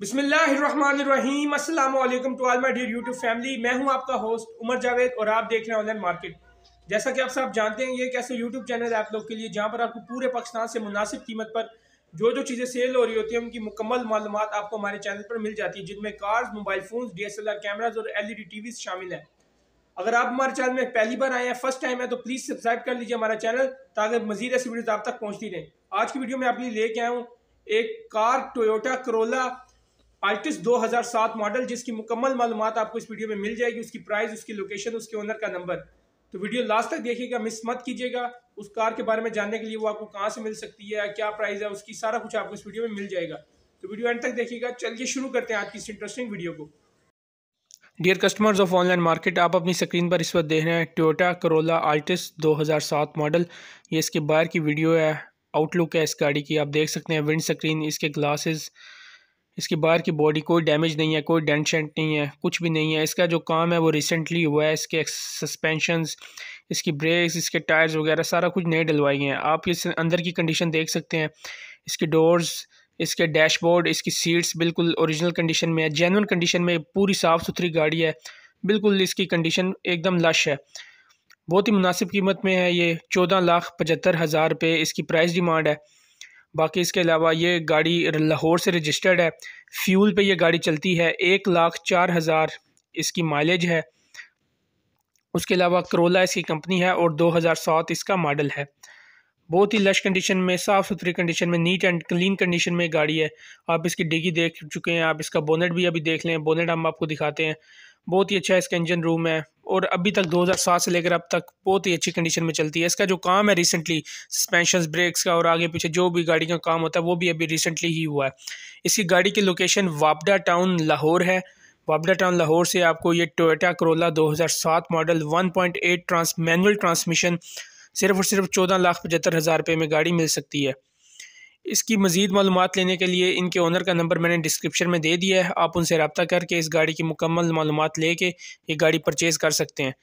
बिसमीम अल्लाम to all my dear YouTube family मैं हूं आपका होस्ट उमर जावेद और आप देख रहे हैं ऑनलाइन मार्केट जैसा कि आप सब जानते हैं ये एक ऐसा यूट्यूब चैनल है आप लोग के लिए जहाँ पर आपको पूरे पाकिस्तान से मुनासिब कीमत पर जो जो चीज़ें सेल हो रही होती हैं उनकी मुकम्मल मालूम आपको हमारे चैनल पर मिल जाती है जिनमें cars mobile phone D S L R cameras और एल ई डी टीवी शामिल हैं अगर आप हमारे चैनल में पहली बार आए हैं फर्स्ट टाइम है तो प्लीज़ सब्सक्राइब कर लीजिए हमारा चैनल ताकि मजीद ऐसी वीडियोज़ आप तक पहुँचती रहें आज की वीडियो में आप लिए लेके आया हूँ एक car Toyota Corolla Altis 2007 model जिसकी मुकम्मल मालूम आपको इस वीडियो में मिल जाएगी उसकी प्राइस उसकी लोकेशन उसके ओनर का नंबर तो वीडियो लास्ट तक देखिएगा मिस मत कीजिएगा उस कार के बारे में जानने के लिए वो आपको कहाँ से मिल सकती है क्या प्राइस है उसकी सारा कुछ आपको इस वीडियो में मिल जाएगा तो वीडियो एंड तक देखिएगा चलिए शुरू करते हैं आज की इस इंटरेस्टिंग वीडियो को dear customers of online market आप अपनी स्क्रीन पर इस वक्त देख रहे हैं टोयोटा करोला आल्टिस 2007 मॉडल ये इसके बाहर की वीडियो है आउटलुक है इस गाड़ी की आप देख सकते हैं विंड स्क्रीन इसके ग्लासेस इसकी बाहर की बॉडी कोई डैमेज नहीं है कोई डेंट शेंट नहीं है कुछ भी नहीं है इसका जो काम है वो रिसेंटली हुआ है इसके सस्पेंशन इसकी ब्रेक्स इसके टायर्स वगैरह सारा कुछ नए डलवाए हैं आप इस अंदर की कंडीशन देख सकते हैं इसकी डोर्स इसके डैशबोर्ड इसकी सीट्स बिल्कुल ओरिजिनल कंडीशन में है जेनवन कंडीशन में पूरी साफ़ सुथरी गाड़ी है बिल्कुल इसकी कंडीशन एकदम लश है बहुत ही मुनासिब कीमत में है ये चौदह लाख पचहत्तर हज़ार रुपये इसकी प्राइस डिमांड है बाकी इसके अलावा ये गाड़ी लाहौर से रजिस्टर्ड है फ्यूल पे ये गाड़ी चलती है एक लाख चार हज़ार इसकी माइलेज है उसके अलावा करोला इसकी कंपनी है और दो हज़ार सात इसका मॉडल है बहुत ही लश कंडीशन में साफ़ सुथरी कंडीशन में नीट एंड क्लीन कंडीशन में गाड़ी है आप इसकी डिगी देख चुके हैं आप इसका बोनेट भी अभी देख लें बोनेट हम आपको दिखाते हैं बहुत ही अच्छा इसका इंजन रूम है और अभी तक 2007 से लेकर अब तक बहुत ही अच्छी कंडीशन में चलती है इसका जो काम है रिसेंटली सस्पेंशन ब्रेक्स का और आगे पीछे जो भी गाड़ी का काम होता है वो भी अभी रिसेंटली ही हुआ है इसकी गाड़ी की लोकेशन वापडा टाउन लाहौर है वापडा टाउन लाहौर से आपको ये Toyota Corolla 2007 model 1.8 trans manual transmission सिर्फ और सिर्फ चौदह लाख पचहत्तर हज़ार रुपये में गाड़ी मिल सकती है इसकी मज़ीद मालूम लेने के लिए इनके ओनर का नंबर मैंने डिस्क्रिप्शन में दे दिया है आप उनसे रबता करके इस गाड़ी की मुकम्मल मालूम ले कर ये गाड़ी परचेज़ कर सकते हैं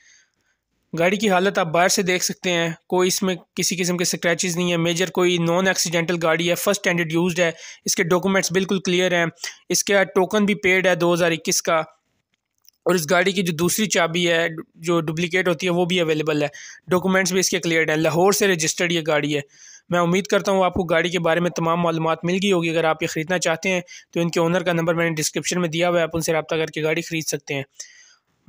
गाड़ी की हालत आप बाहर से देख सकते हैं कोई इसमें किसी किस्म के स्क्रैचेस नहीं है मेजर कोई नॉन एक्सीडेंटल गाड़ी है फर्स्ट स्टैंडर्ड यूज्ड है इसके डॉक्यूमेंट्स बिल्कुल क्लियर हैं इसका टोकन भी पेड है 2021 का और इस गाड़ी की जो दूसरी चाबी है जो डुप्लिकेट होती है वो भी अवेलेबल है डॉक्यूमेंट्स भी इसके क्लियर हैं लाहौर से रजिस्टर्ड ये गाड़ी है मैं उम्मीद करता हूँ आपको गाड़ी के बारे में तमाम मालूम मिल गई होगी अगर आप ये ख़रीदना चाहते हैं तो इनके ओनर का नंबर मैंने डिस्क्रिप्शन में दिया हुआ है आप उनसे रब्ता करके गाड़ी ख़रीद सकते हैं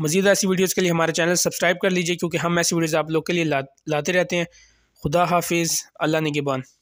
मज़ीद ऐसी वीडियोज़ के लिए हमारा चैनल सब्सक्राइब कर लीजिए क्योंकि हम ऐसी वीडियोज़ आप लोग के लिए ला, लाते रहते हैं खुदा हाफिज़ अल्लाह नगेबान